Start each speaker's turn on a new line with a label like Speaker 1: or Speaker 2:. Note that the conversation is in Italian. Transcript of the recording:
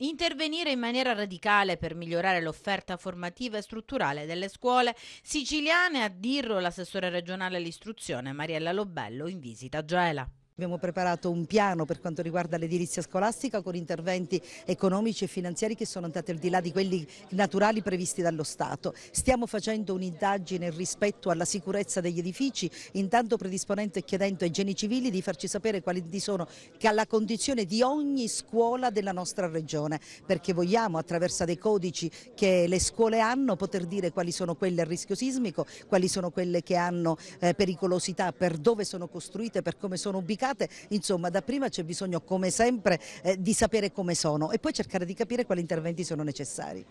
Speaker 1: Intervenire in maniera radicale per migliorare l'offerta formativa e strutturale delle scuole siciliane, a dirlo l'assessore regionale all'istruzione Mariella Lobello in visita a Gela.
Speaker 2: Abbiamo preparato un piano per quanto riguarda l'edilizia scolastica con interventi economici e finanziari che sono andati al di là di quelli naturali previsti dallo Stato. Stiamo facendo un'indagine rispetto alla sicurezza degli edifici, intanto predisponendo e chiedendo ai geni civili di farci sapere quali sono la condizione di ogni scuola della nostra regione, perché vogliamo attraverso dei codici che le scuole hanno poter dire quali sono quelle a rischio sismico, quali sono quelle che hanno eh, pericolosità, per dove sono costruite, per come sono ubicate complicate, insomma dapprima c'è bisogno come sempre eh, di sapere come sono e poi cercare di capire quali interventi sono necessari.